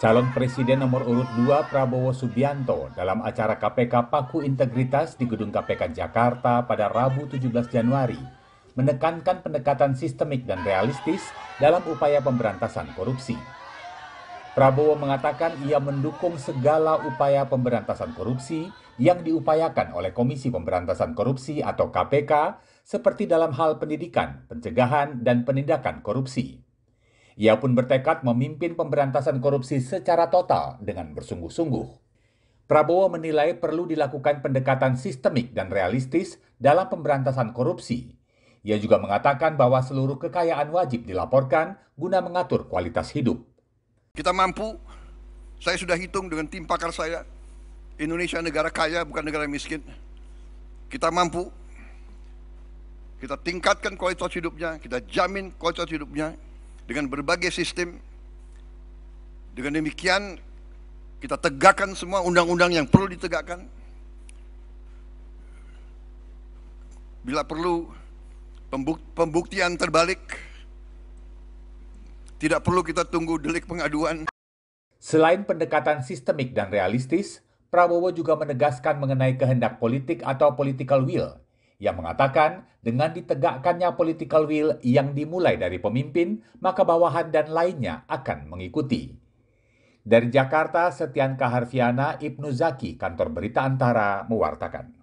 Calon Presiden nomor urut 2 Prabowo Subianto dalam acara KPK Paku Integritas di Gedung KPK Jakarta pada Rabu 17 Januari menekankan pendekatan sistemik dan realistis dalam upaya pemberantasan korupsi. Prabowo mengatakan ia mendukung segala upaya pemberantasan korupsi yang diupayakan oleh Komisi Pemberantasan Korupsi atau KPK seperti dalam hal pendidikan, pencegahan, dan penindakan korupsi. Ia pun bertekad memimpin pemberantasan korupsi secara total dengan bersungguh-sungguh. Prabowo menilai perlu dilakukan pendekatan sistemik dan realistis dalam pemberantasan korupsi. Ia juga mengatakan bahwa seluruh kekayaan wajib dilaporkan guna mengatur kualitas hidup. Kita mampu, saya sudah hitung dengan tim pakar saya, Indonesia negara kaya bukan negara miskin. Kita mampu, kita tingkatkan kualitas hidupnya, kita jamin kualitas hidupnya, dengan berbagai sistem. Dengan demikian kita tegakkan semua undang-undang yang perlu ditegakkan. Bila perlu pembuktian terbalik. Tidak perlu kita tunggu delik pengaduan. Selain pendekatan sistemik dan realistis, Prabowo juga menegaskan mengenai kehendak politik atau political will yang mengatakan dengan ditegakkannya political will yang dimulai dari pemimpin, maka bawahan dan lainnya akan mengikuti. Dari Jakarta, Setian Kaharfiana, Ibnu Zaki, Kantor Berita Antara, mewartakan.